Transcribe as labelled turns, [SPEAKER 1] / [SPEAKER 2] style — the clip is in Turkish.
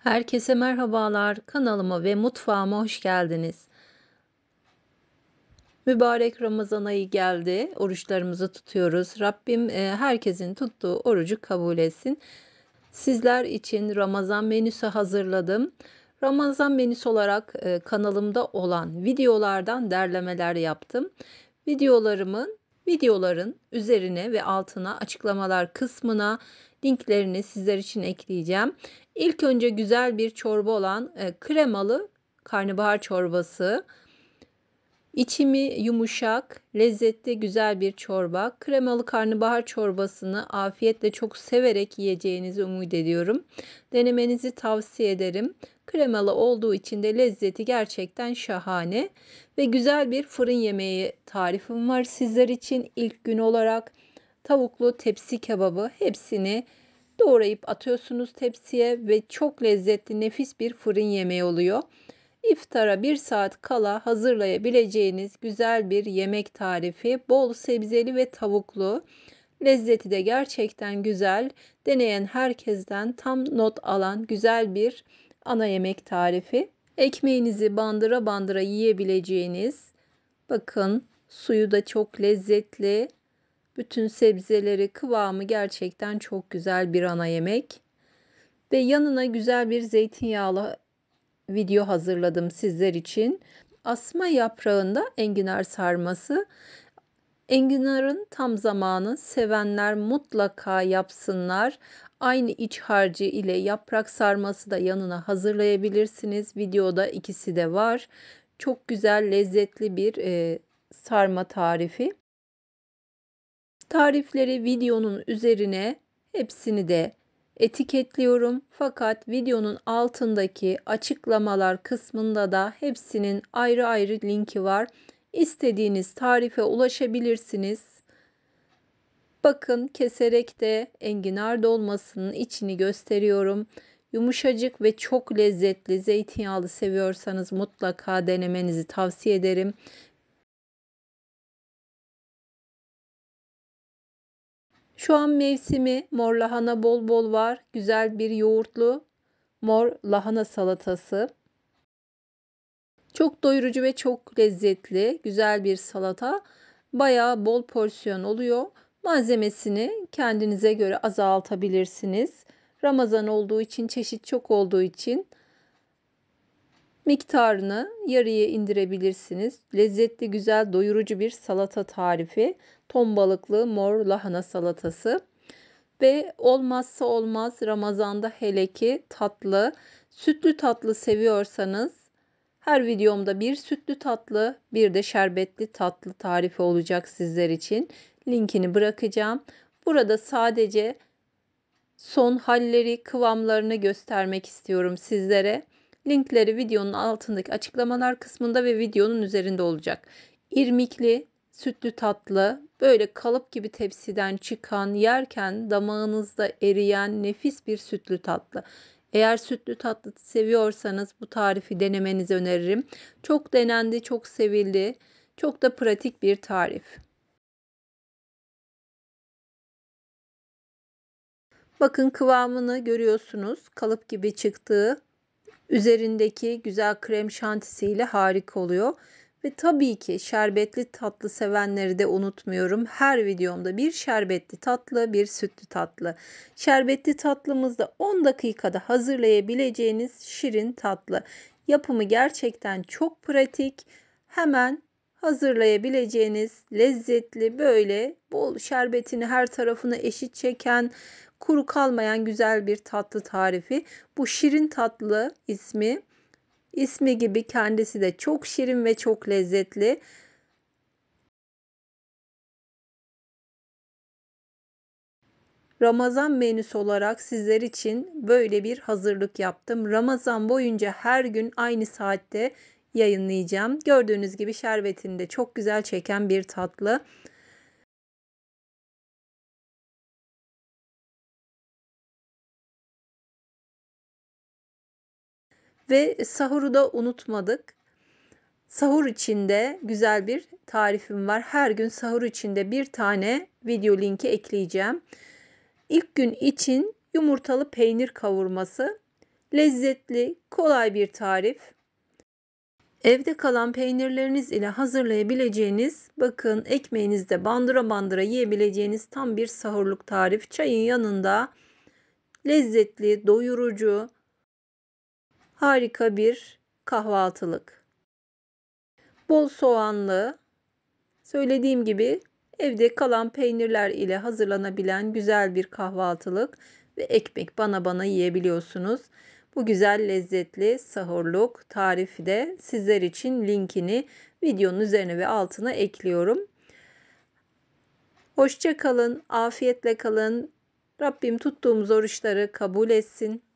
[SPEAKER 1] Herkese merhabalar. Kanalıma ve mutfağıma hoş geldiniz. Mübarek Ramazan ayı geldi. Oruçlarımızı tutuyoruz. Rabbim e, herkesin tuttuğu orucu kabul etsin. Sizler için Ramazan menüsü hazırladım. Ramazan menüsü olarak e, kanalımda olan videolardan derlemeler yaptım. Videolarımın Videoların üzerine ve altına açıklamalar kısmına linklerini sizler için ekleyeceğim. İlk önce güzel bir çorba olan e, kremalı karnabahar çorbası İçimi yumuşak, lezzetli güzel bir çorba. Kremalı karnabahar çorbasını afiyetle çok severek yiyeceğinizi umut ediyorum. Denemenizi tavsiye ederim. Kremalı olduğu için de lezzeti gerçekten şahane ve güzel bir fırın yemeği tarifim var sizler için ilk gün olarak. Tavuklu tepsi kebabı hepsini doğrayıp atıyorsunuz tepsiye ve çok lezzetli nefis bir fırın yemeği oluyor. İftara bir saat kala hazırlayabileceğiniz güzel bir yemek tarifi, bol sebzeli ve tavuklu. Lezzeti de gerçekten güzel. Deneyen herkesten tam not alan güzel bir ana yemek tarifi. Ekmeğinizi bandıra bandıra yiyebileceğiniz. Bakın suyu da çok lezzetli. Bütün sebzeleri kıvamı gerçekten çok güzel bir ana yemek. Ve yanına güzel bir zeytinyağlı video hazırladım sizler için. Asma yaprağında enginar sarması. Enginarın tam zamanı sevenler mutlaka yapsınlar. Aynı iç harcı ile yaprak sarması da yanına hazırlayabilirsiniz. Videoda ikisi de var. Çok güzel lezzetli bir e, sarma tarifi. Tarifleri videonun üzerine hepsini de etiketliyorum fakat videonun altındaki açıklamalar kısmında da hepsinin ayrı ayrı linki var. İstediğiniz tarife ulaşabilirsiniz. Bakın keserek de enginar dolmasının içini gösteriyorum. Yumuşacık ve çok lezzetli zeytinyağlı seviyorsanız mutlaka denemenizi tavsiye ederim. Şu an mevsimi mor lahana bol bol var. Güzel bir yoğurtlu mor lahana salatası. Çok doyurucu ve çok lezzetli güzel bir salata. Bayağı bol porsiyon oluyor. Malzemesini kendinize göre azaltabilirsiniz. Ramazan olduğu için, çeşit çok olduğu için Miktarını yarıya indirebilirsiniz. Lezzetli, güzel, doyurucu bir salata tarifi. Ton balıklı mor lahana salatası. Ve olmazsa olmaz Ramazan'da hele ki tatlı, sütlü tatlı seviyorsanız her videomda bir sütlü tatlı, bir de şerbetli tatlı tarifi olacak sizler için. Linkini bırakacağım. Burada sadece son halleri, kıvamlarını göstermek istiyorum sizlere. Linkleri videonun altındaki açıklamalar kısmında ve videonun üzerinde olacak. İrmikli, sütlü tatlı, böyle kalıp gibi tepsiden çıkan, yerken damağınızda eriyen nefis bir sütlü tatlı. Eğer sütlü tatlı seviyorsanız bu tarifi denemenizi öneririm. Çok denendi, çok sevildi. Çok da pratik bir tarif. Bakın kıvamını görüyorsunuz. Kalıp gibi çıktığı Üzerindeki güzel krem şantisiyle harika oluyor. Ve tabii ki şerbetli tatlı sevenleri de unutmuyorum. Her videomda bir şerbetli tatlı, bir sütlü tatlı. Şerbetli tatlımızda 10 dakikada hazırlayabileceğiniz şirin tatlı. Yapımı gerçekten çok pratik. Hemen hazırlayabileceğiniz lezzetli böyle bol şerbetini her tarafını eşit çeken kuru kalmayan güzel bir tatlı tarifi. Bu şirin tatlı ismi ismi gibi kendisi de çok şirin ve çok lezzetli. Ramazan menüsü olarak sizler için böyle bir hazırlık yaptım. Ramazan boyunca her gün aynı saatte yayınlayacağım. Gördüğünüz gibi şerbetini de çok güzel çeken bir tatlı. Ve sahuru da unutmadık. Sahur içinde güzel bir tarifim var. Her gün sahur içinde bir tane video linki ekleyeceğim. İlk gün için yumurtalı peynir kavurması. Lezzetli, kolay bir tarif. Evde kalan peynirleriniz ile hazırlayabileceğiniz, bakın ekmeğinizde bandıra bandıra yiyebileceğiniz tam bir sahurluk tarif. Çayın yanında lezzetli, doyurucu, harika bir kahvaltılık. Bol soğanlı, söylediğim gibi evde kalan peynirler ile hazırlanabilen güzel bir kahvaltılık ve ekmek bana bana yiyebiliyorsunuz. Bu güzel lezzetli sahurluk tarifi de sizler için linkini videonun üzerine ve altına ekliyorum. Hoşça kalın, afiyetle kalın. Rabbim tuttuğumuz oruçları kabul etsin.